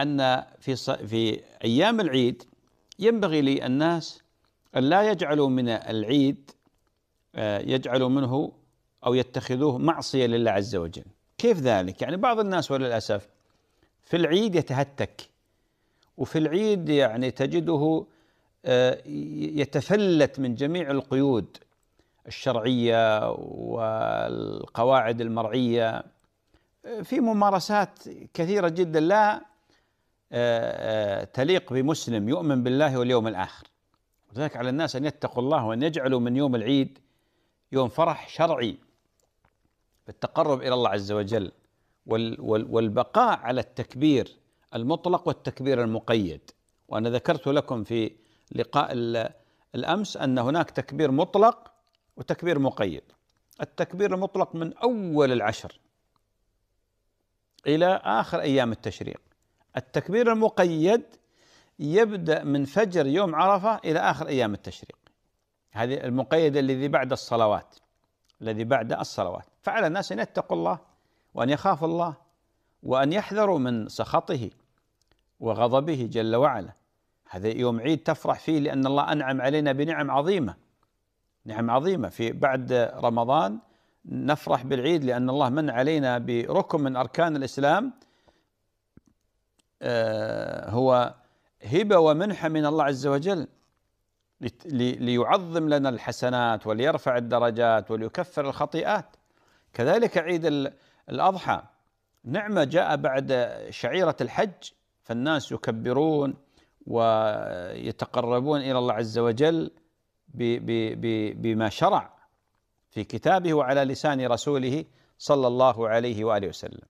أن في في أيام العيد ينبغي للناس أن لا يجعلوا من العيد آه، يجعلوا منه أو يتخذوه معصية لله عز وجل كيف ذلك؟ يعني بعض الناس وللأسف في العيد يتهتك وفي العيد يعني تجده آه، يتفلت من جميع القيود الشرعيه والقواعد المرعيه آه، في ممارسات كثيره جدا لا آه، آه، تليق بمسلم يؤمن بالله واليوم الآخر وذلك على الناس أن يتقوا الله وأن يجعلوا من يوم العيد يوم فرح شرعي بالتقرب إلى الله عز وجل والبقاء على التكبير المطلق والتكبير المقيد وأنا ذكرت لكم في لقاء الأمس أن هناك تكبير مطلق وتكبير مقيد التكبير المطلق من أول العشر إلى آخر أيام التشريق التكبير المقيد يبدأ من فجر يوم عرفة إلى آخر أيام التشريق هذه المقيد الذي بعد الصلوات الذي بعد الصلوات فعلى الناس أن يتقوا الله وأن يخافوا الله وأن يحذروا من سخطه وغضبه جل وعلا هذا يوم عيد تفرح فيه لأن الله أنعم علينا بنعم عظيمة نعم عظيمة في بعد رمضان نفرح بالعيد لأن الله من علينا بركن من أركان الإسلام آه، هو هبة ومنحة من الله عز وجل ليعظم لنا الحسنات وليرفع الدرجات وليكفر الخطيئات كذلك عيد الأضحى نعمة جاء بعد شعيرة الحج فالناس يكبرون ويتقربون إلى الله عز وجل بما شرع في كتابه وعلى لسان رسوله صلى الله عليه وآله وسلم